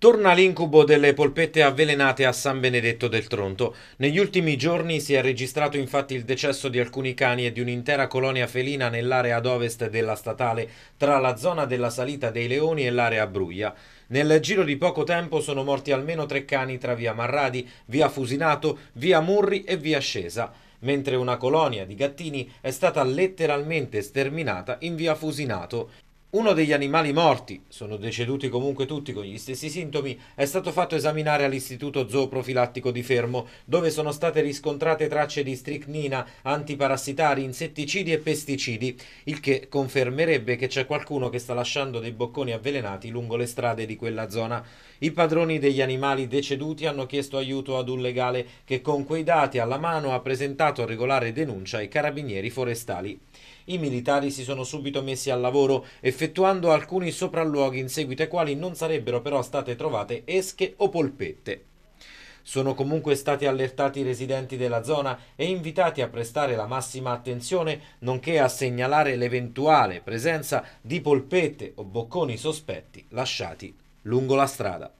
Torna l'incubo delle polpette avvelenate a San Benedetto del Tronto. Negli ultimi giorni si è registrato infatti il decesso di alcuni cani e di un'intera colonia felina nell'area ad ovest della statale, tra la zona della salita dei leoni e l'area Bruglia. Nel giro di poco tempo sono morti almeno tre cani tra via Marradi, via Fusinato, via Murri e via Scesa, mentre una colonia di gattini è stata letteralmente sterminata in via Fusinato. Uno degli animali morti, sono deceduti comunque tutti con gli stessi sintomi, è stato fatto esaminare all'Istituto Zooprofilattico di Fermo, dove sono state riscontrate tracce di stricnina, antiparassitari, insetticidi e pesticidi, il che confermerebbe che c'è qualcuno che sta lasciando dei bocconi avvelenati lungo le strade di quella zona. I padroni degli animali deceduti hanno chiesto aiuto ad un legale che con quei dati alla mano ha presentato regolare denuncia ai carabinieri forestali. I militari si sono subito messi al lavoro e effettuando alcuni sopralluoghi in seguito ai quali non sarebbero però state trovate esche o polpette. Sono comunque stati allertati i residenti della zona e invitati a prestare la massima attenzione nonché a segnalare l'eventuale presenza di polpette o bocconi sospetti lasciati lungo la strada.